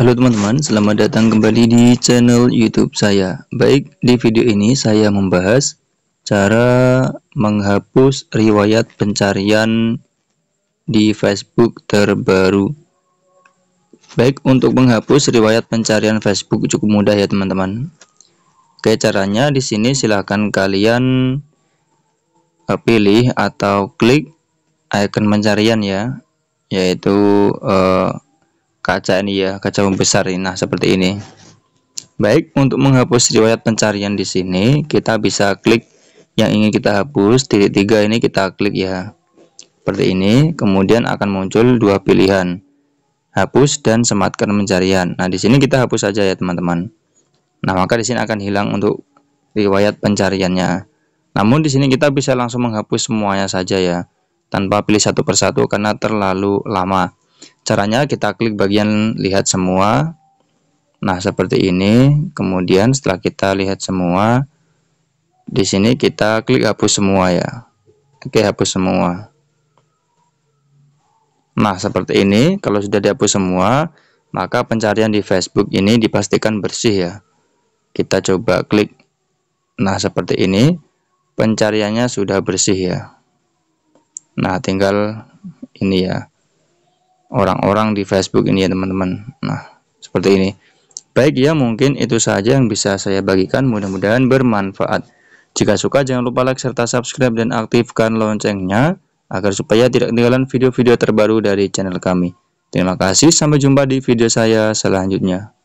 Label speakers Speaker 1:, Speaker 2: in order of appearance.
Speaker 1: Halo teman-teman, selamat datang kembali di channel YouTube saya. Baik, di video ini saya membahas cara menghapus riwayat pencarian di Facebook terbaru. Baik, untuk menghapus riwayat pencarian Facebook cukup mudah ya teman-teman. Oke, caranya di sini silahkan kalian eh, pilih atau klik icon pencarian ya, yaitu Uh, kaca ini ya, kaca membesar ini. Nah, seperti ini. Baik, untuk menghapus riwayat pencarian di sini, kita bisa klik yang ingin kita hapus, titik tiga ini kita klik ya. Seperti ini, kemudian akan muncul dua pilihan. Hapus dan sematkan pencarian. Nah, di sini kita hapus saja ya, teman-teman. Nah, maka di sini akan hilang untuk riwayat pencariannya. Namun di sini kita bisa langsung menghapus semuanya saja ya, tanpa pilih satu persatu karena terlalu lama. Caranya kita klik bagian lihat semua. Nah, seperti ini. Kemudian setelah kita lihat semua, di sini kita klik hapus semua ya. Oke, hapus semua. Nah, seperti ini. Kalau sudah dihapus semua, maka pencarian di Facebook ini dipastikan bersih ya. Kita coba klik. Nah, seperti ini. Pencariannya sudah bersih ya. Nah, tinggal ini ya orang-orang di Facebook ini ya teman-teman nah seperti ini baik ya mungkin itu saja yang bisa saya bagikan mudah-mudahan bermanfaat jika suka jangan lupa like serta subscribe dan aktifkan loncengnya agar supaya tidak ketinggalan video-video terbaru dari channel kami terima kasih sampai jumpa di video saya selanjutnya